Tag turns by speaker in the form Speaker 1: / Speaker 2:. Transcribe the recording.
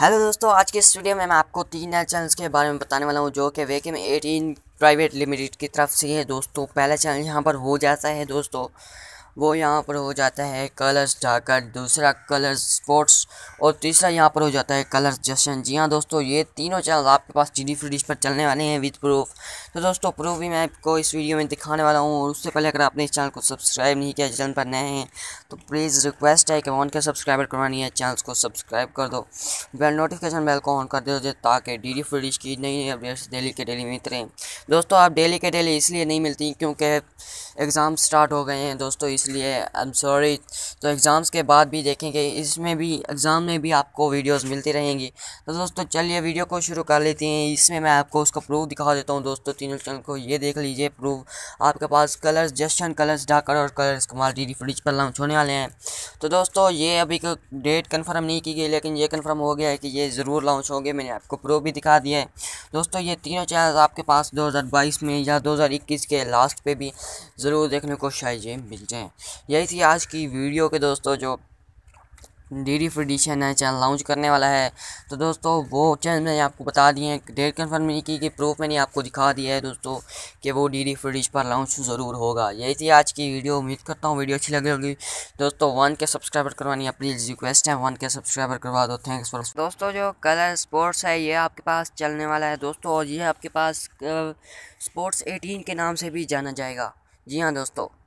Speaker 1: hello दोस्तों आज के स्टूडियो में मैं आपको तीन नए चैनल्स के बारे में बताने वाला हूँ जो कि वेकम एटीन प्राइवेट लिमिटेड की तरफ से है दोस्तों पहला चैनल यहाँ पर हो जाता है दोस्तों वो यहाँ पर हो जाता है कलर्स ढाकर दूसरा कलर्स स्पोर्ट्स और तीसरा यहाँ पर हो जाता है कलर्स जशन जी हाँ दोस्तों ये तीनों चैनल आपके पास जी डी फ्री डिश पर चलने वाले हैं विद प्रूफ तो दोस्तों प्रूफ भी मैं आपको इस वीडियो में दिखाने वाला हूँ और उससे पहले अगर आपने इस चैनल को सब्सक्राइब नहीं किया चैनल पर नए हैं तो प्लीज़ रिक्वेस्ट है कि ऑन के सब्सक्राइबर करवानी है चैनल को सब्सक्राइब कर दो बेल नोटिफिकेशन बेल को ऑन कर दो ताकि डी डी फ्री डिश की नई नई अपडेट्स डेली के डेली मिलते रहें दोस्तों आप डेली के डेली इसलिए नहीं मिलती क्योंकि एग्ज़ाम स्टार्ट हो गए हैं दोस्तों इसलिए इसलिए आई एम सॉरी तो एग्ज़ाम्स के बाद भी देखेंगे इसमें भी एग्ज़ाम में भी आपको वीडियोस मिलती रहेंगी तो दोस्तों चलिए वीडियो को शुरू कर लेते हैं इसमें मैं आपको उसका प्रूफ दिखा देता हूँ दोस्तों तीनों चैनल को ये देख लीजिए प्रूफ आपके पास कलर्स जस्टन कलर्स डाकर और कलर्स कमाल डी फ्रिज पर लॉन्च होने वाले हैं तो दोस्तों ये अभी डेट कन्फर्म नहीं की गई लेकिन ये कन्फर्म हो गया है कि ये ज़रूर लॉन्च होंगे मैंने आपको प्रूफ भी दिखा दिया है दोस्तों ये तीनों चैनल आपके पास 2022 में या 2021 के लास्ट पे भी ज़रूर देखने को शायद मिल जाएँ यही थी आज की वीडियो के दोस्तों जो डी डी फ्री है चैनल लॉन्च करने वाला है तो दोस्तों वो चैनल मैंने आपको बता दिए हैं डेट कन्फर्म नहीं की कि प्रूफ मैंने आपको दिखा दिया है दोस्तों कि वो डी डी फ्री पर लॉन्च ज़रूर होगा यही थी आज की वीडियो उम्मीद करता हूँ वीडियो अच्छी लगी होगी दोस्तों वन के सब्सक्राइबर करवानी अपनी रिक्वेस्ट है वन के सब्सक्राइबर करवा दो थैंक्स फॉर दोस्तों जो कलर स्पोर्ट्स है ये आपके पास चलने वाला है दोस्तों और ये आपके पास स्पोर्ट्स एटीन के नाम से भी जाना जाएगा जी हाँ दोस्तों